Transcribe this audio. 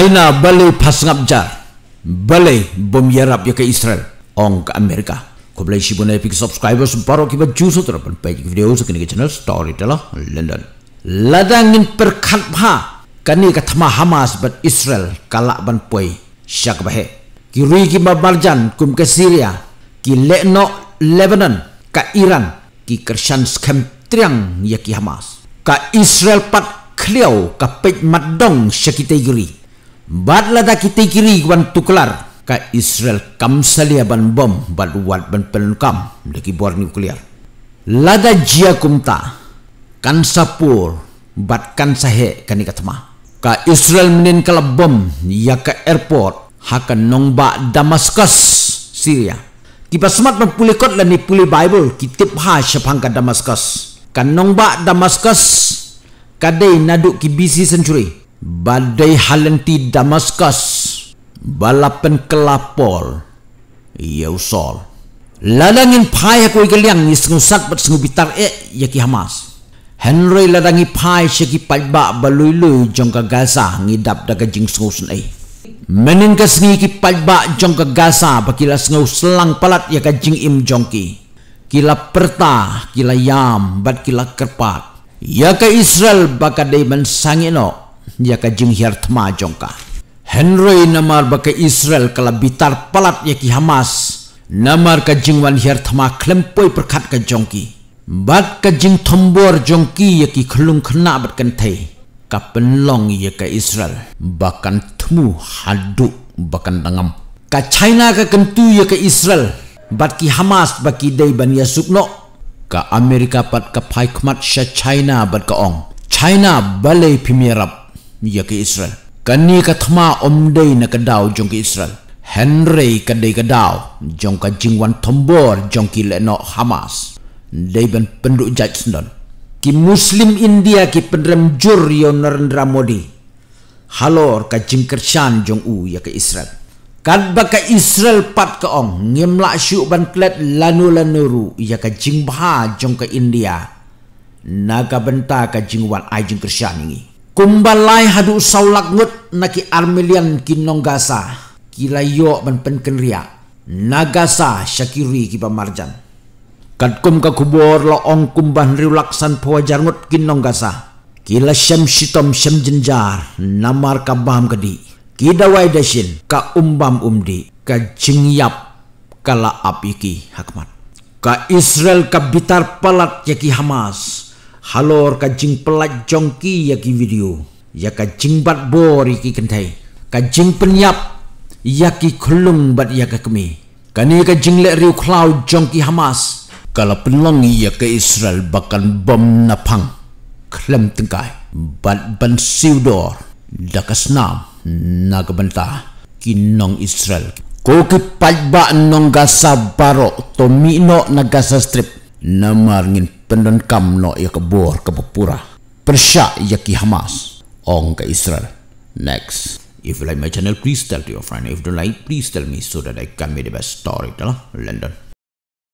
China balai pasangap jar balai bom yarap ya ke Israel ong ke Amerika ko balai si bunai pik subscriber baro ki ba juso tara pan page video sa kini channel story tala London ladangin perkat ha kani ka thama Hamas bat Israel kala ban poi syak bahe ki ri ki ba barjan kum ke Syria ki leno Lebanon ka Iran ki kershan skem triang ya Hamas ka Israel pat kliau ka madong syakitai giri bat lada kita kiri kuan tuklar ka Israel kam salia ban bom bat wat ban penkam deki bor nuklear lada jia kumta kan sapur bat kan sahe kani katma ka Israel menin kala bom ya ka airport haka nongba Damascus Syria kita semat mempulih kot lani pulih Bible kitab ha syapangka Damascus kan nongba Damascus kadai naduk ki busy century badai halenti Damaskus, balapan kelapol, Yausol. Ladangin pai aku ikaliang ni sengusak bat sengubitar e eh, yaki Hamas. Henry ladangi pai syaki palba baluilui jongka Gaza ngidap daga jing sengusun e. Eh. Menin sengi ki palba jongka Gaza bakila sengu selang palat yaka jing im jongki. Kila perta, kila yam, bat kila kerpak. Yaka Israel baka daiman sangino yaka jinghiar tma jongka. Henry namar baka Israel kala bitar palat yaki Hamas namar ka jingwan hiar tma klempoi perkat ka jongki. Bat ka jing tombor jongki yaki khlung khna bat kentai ka penlong yaka Israel bakan temu haduk bakan dengam. Ka China ka kentu yaka Israel bat ki Hamas baki day ban yasukno ka Amerika pat ka paikmat sya China bat ka ong. China balai pimirap ya ke Israel. Kani katma omdei na kadao jong ke Israel. Henry kadei kadao jong ka jingwan thombor jong ki leno Hamas. Dei ben penduk sendon. Ki Muslim India ki pendram jur yo Narendra Modi. Halor ka jingkersan jong u ya ke Israel. Kan baka Israel pat ka ong ngimlak syuk ban klet lanu lanuru ya ka jingbha jong ka India. Naga benta ka jingwan ajing kersan ini kumbalai hadu usau lagut naki armelian kinonggasa kilayo ban penken ria nagasa syakiri ki pamarjan kat kum ka kubor lo ong kumbah riulaksan pawajar ngut kinonggasa kila syam sitom syam jenjar namar ka baham kadi kidawai dasin ka umbam umdi ka cingyap kala api ki hakmat ka israel ka bitar palat yaki hamas halor kancing pelat jongki ya ki video ya kancing bat bor ya ki kentai kancing penyap ya ki kulung bat ya kami kani kancing le riu cloud jongki hamas kalau penlong ya ke israel bakan bom napang klem tengkai bat ban siudor dakas nam nagabanta kinong israel ko ki pajba nong gasa baro to mino nagasa strip namar ngin pendankam no ia kebor ke pepura persyak ia ki hamas ong ke israel next if you like my channel please tell to your friend if you don't like please tell me so that i can be the best story to london